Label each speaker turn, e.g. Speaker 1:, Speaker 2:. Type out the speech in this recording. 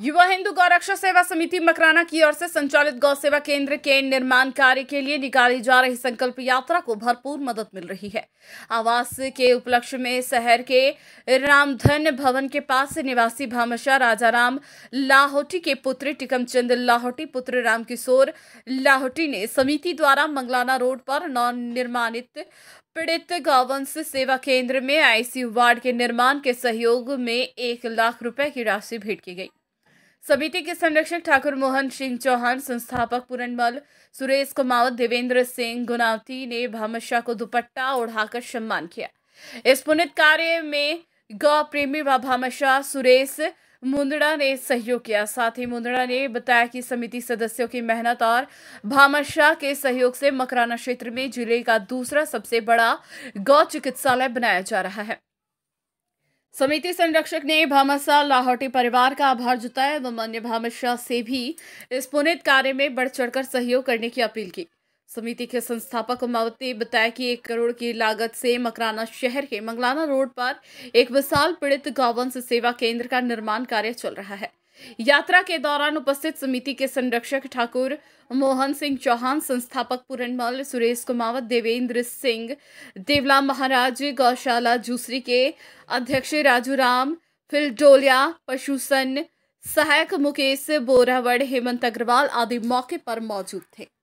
Speaker 1: युवा हिंदू गौरक्षा सेवा समिति मकराना की ओर से संचालित गौ सेवा केंद्र के निर्माण कार्य के लिए निकाली जा रही संकल्प यात्रा को भरपूर मदद मिल रही है आवास के उपलक्ष्य में शहर के रामधन भवन के पास निवासी भामशाह राजाराम लाहौटी के पुत्र टिकम चंद लाहौटी पुत्र रामकिशोर लाहौटी ने समिति द्वारा मंगलाना रोड पर नवनिर्माणित पीड़ित गौवंश सेवा केंद्र में आईसीयू वार्ड के निर्माण के सहयोग में एक लाख रुपए की राशि भेंट की गई समिति के संरक्षक ठाकुर मोहन सिंह चौहान संस्थापक पूरणमल सुरेश कुमावत देवेंद्र सिंह गुनावती ने भामशाह को दुपट्टा ओढ़ाकर सम्मान किया इस पुनित कार्य में गौ प्रेमी व भामशाह सुरेश मुंदड़ा ने सहयोग किया साथ ही मुंदड़ा ने बताया कि समिति सदस्यों की मेहनत और भामशाह के सहयोग से मकराना क्षेत्र में जिले का दूसरा सबसे बड़ा गौ चिकित्सालय बनाया जा रहा है समिति संरक्षक ने भामाशाह लाहौटी परिवार का आभार जताया एवं अन्य भामाशाह से भी इस पुनित कार्य में बढ़ चढ़कर सहयोग करने की अपील की समिति के संस्थापक उमावती ने बताया कि एक करोड़ की लागत से मकराना शहर के मंगलाना रोड पर एक विशाल पीड़ित गौवंश सेवा केंद्र का निर्माण कार्य चल रहा है यात्रा के दौरान उपस्थित समिति के संरक्षक ठाकुर मोहन सिंह चौहान संस्थापक पूरणमल सुरेश कुमावत देवेंद्र सिंह देवला महाराज गौशाला जूसरी के अध्यक्ष राजू राम फिलडोलिया पशुसन सहायक मुकेश बोरावड़ हेमंत अग्रवाल आदि मौके पर मौजूद थे